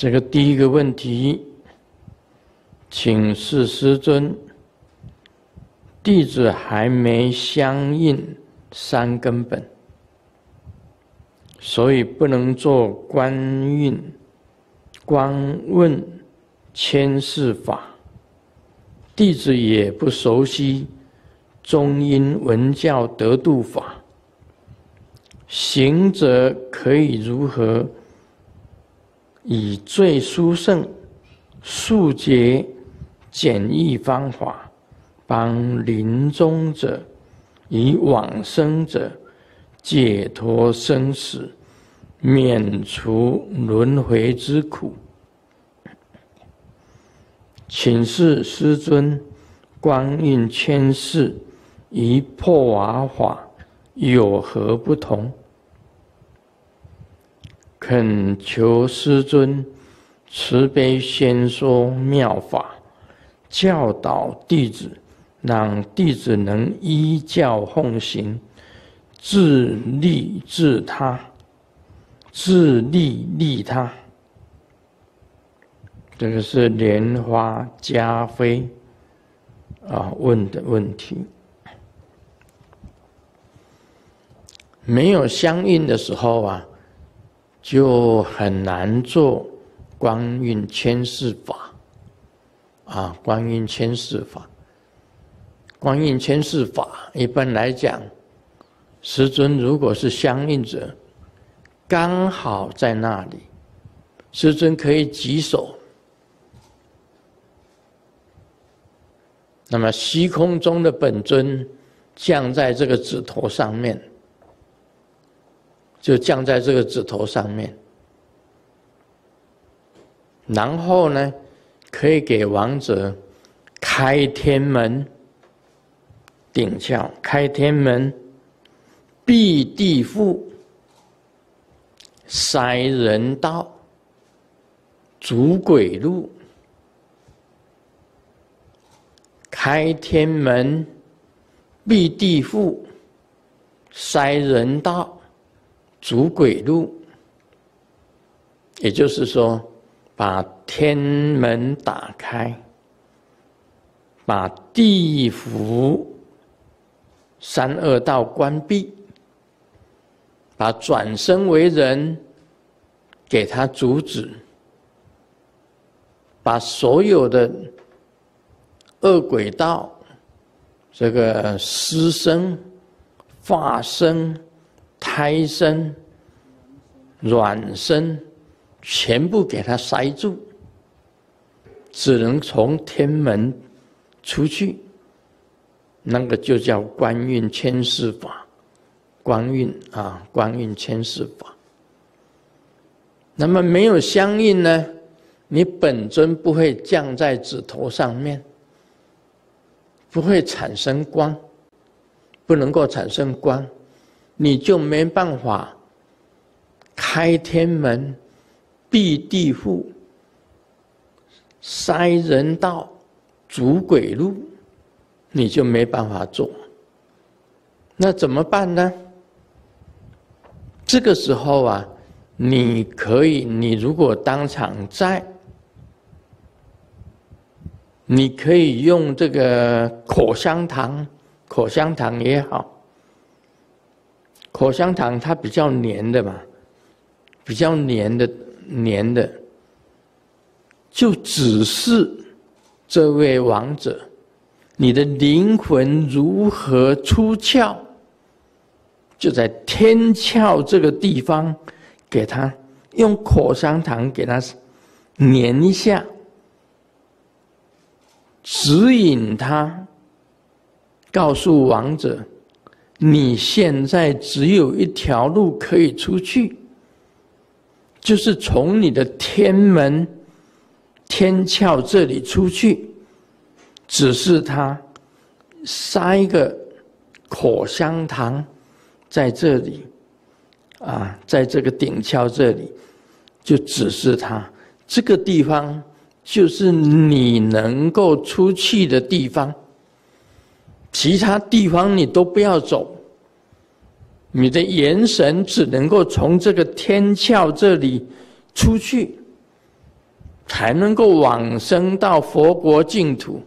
这个第一个问题，请示师尊，弟子还没相应三根本，所以不能做观运、观问、千世法。弟子也不熟悉中英文教得度法，行者可以如何？以最殊胜、速捷、简易方法，帮临终者、以往生者解脱生死，免除轮回之苦。请示师尊，观音千世，与破瓦法有何不同？恳求师尊慈悲，宣说妙法，教导弟子，让弟子能依教奉行，自利自他，自利利他。这个是莲花加菲啊问的问题。没有相应的时候啊。就很难做光运千示法，啊，光运千示法，光运千示法。一般来讲，师尊如果是相应者，刚好在那里，师尊可以举手，那么虚空中的本尊降在这个指头上面。就降在这个指头上面，然后呢，可以给王者开天门，顶窍开天门，辟地户，塞人道，主鬼路，开天门，辟地户，塞人道。主鬼路，也就是说，把天门打开，把地府三恶道关闭，把转生为人给他阻止，把所有的恶鬼道这个师生、化身。胎身、软身，全部给它塞住，只能从天门出去，那个就叫官运牵世法。官运啊，官运牵世法。那么没有相应呢？你本尊不会降在指头上面，不会产生光，不能够产生光。你就没办法开天门、辟地户、塞人道、阻鬼路，你就没办法做。那怎么办呢？这个时候啊，你可以，你如果当场在，你可以用这个口香糖，口香糖也好。口香糖它比较粘的嘛，比较粘的，粘的，就只是这位王者，你的灵魂如何出窍，就在天窍这个地方，给他用口香糖给他粘一下，指引他，告诉王者。你现在只有一条路可以出去，就是从你的天门、天窍这里出去。只是它塞一个口香糖在这里，啊，在这个顶窍这里，就只是它这个地方，就是你能够出去的地方。其他地方你都不要走，你的元神只能够从这个天窍这里出去，才能够往生到佛国净土。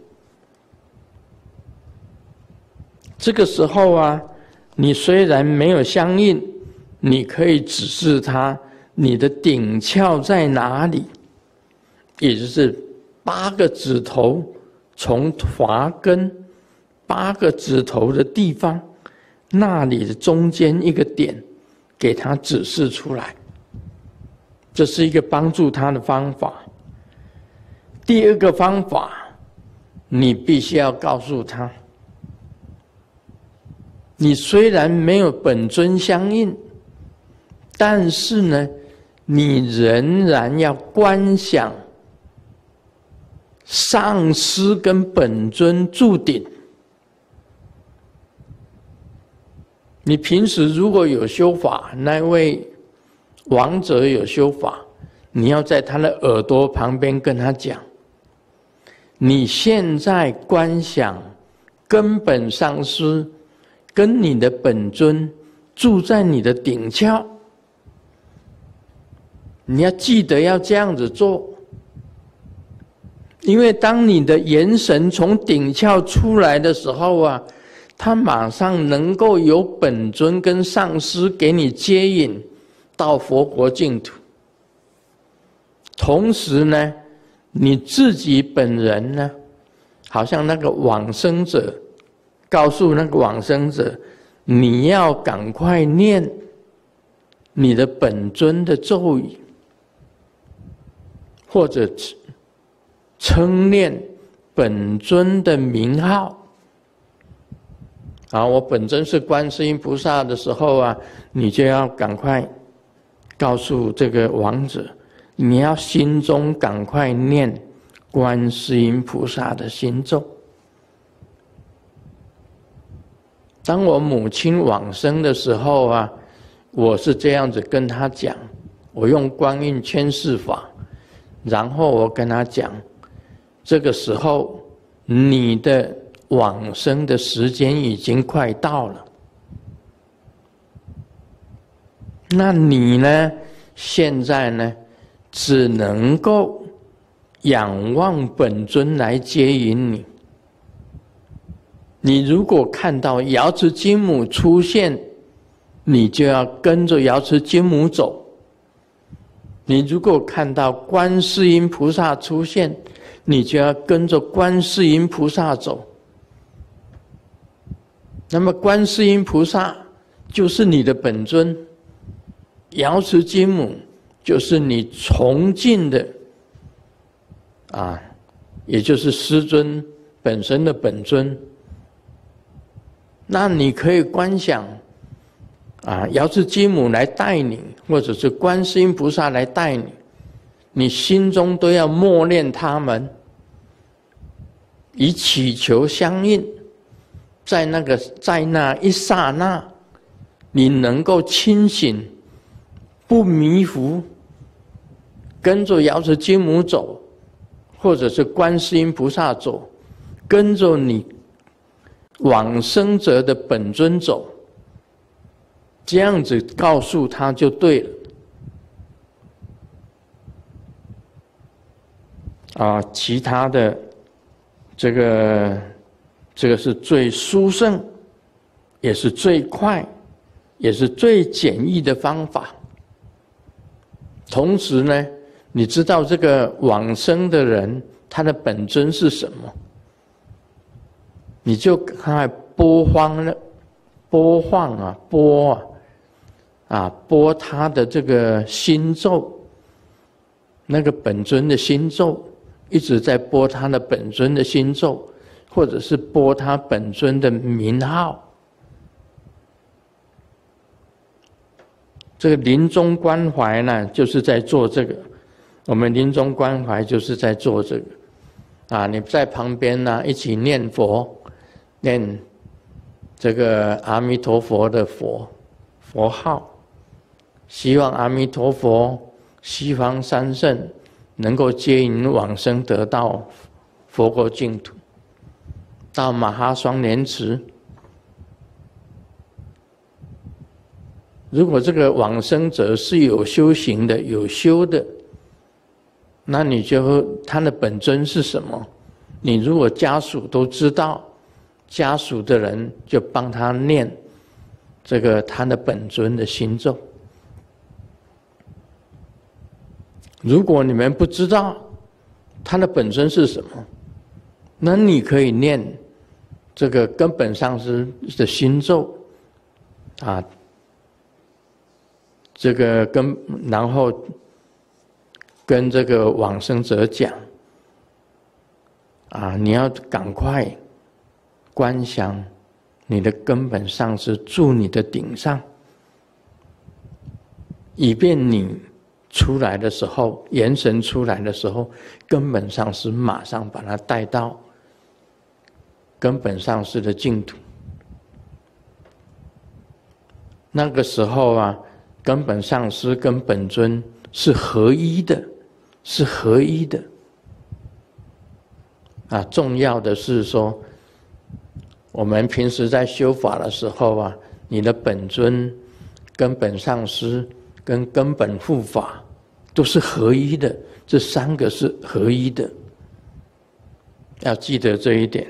这个时候啊，你虽然没有相应，你可以指示他你的顶窍在哪里，也就是八个指头从华根。八个指头的地方，那里的中间一个点，给他指示出来，这是一个帮助他的方法。第二个方法，你必须要告诉他，你虽然没有本尊相应，但是呢，你仍然要观想上师跟本尊注定。你平时如果有修法，那位王者有修法，你要在他的耳朵旁边跟他讲：你现在观想根本上师跟你的本尊住在你的顶窍，你要记得要这样子做，因为当你的元神从顶窍出来的时候啊。他马上能够由本尊跟上师给你接引到佛国净土，同时呢，你自己本人呢，好像那个往生者，告诉那个往生者，你要赶快念你的本尊的咒语，或者称念本尊的名号。啊！我本真是观世音菩萨的时候啊，你就要赶快告诉这个王子，你要心中赶快念观世音菩萨的心咒。当我母亲往生的时候啊，我是这样子跟他讲，我用观音千世法，然后我跟他讲，这个时候你的。往生的时间已经快到了，那你呢？现在呢？只能够仰望本尊来接引你。你如果看到瑶池金母出现，你就要跟着瑶池金母走；你如果看到观世音菩萨出现，你就要跟着观世音菩萨走。那么，观世音菩萨就是你的本尊，瑶池金母就是你崇敬的，啊，也就是师尊本身的本尊。那你可以观想，啊，瑶池金母来带你，或者是观世音菩萨来带你，你心中都要默念他们，以祈求相应。在那个，在那一刹那，你能够清醒，不迷糊，跟着瑶池金母走，或者是观世音菩萨走，跟着你往生者的本尊走，这样子告诉他就对了。啊，其他的这个。这个是最殊胜，也是最快，也是最简易的方法。同时呢，你知道这个往生的人他的本尊是什么，你就看看播荒了，播放啊，播啊，啊，播他的这个心咒，那个本尊的心咒，一直在播他的本尊的心咒。或者是播他本尊的名号，这个临终关怀呢，就是在做这个。我们临终关怀就是在做这个。啊，你在旁边呢，一起念佛，念这个阿弥陀佛的佛佛号，希望阿弥陀佛、西方三圣能够接引往生，得到佛国净土。到马哈双莲池。如果这个往生者是有修行的、有修的，那你就他的本尊是什么？你如果家属都知道，家属的人就帮他念这个他的本尊的心咒。如果你们不知道他的本尊是什么，那你可以念。这个根本上是是心咒，啊，这个跟然后跟这个往生者讲，啊，你要赶快观想，你的根本上是住你的顶上，以便你出来的时候，元神出来的时候，根本上是马上把它带到。根本上师的净土，那个时候啊，根本上师跟本尊是合一的，是合一的。啊，重要的是说，我们平时在修法的时候啊，你的本尊、根本上师、跟根本护法都是合一的，这三个是合一的，要记得这一点。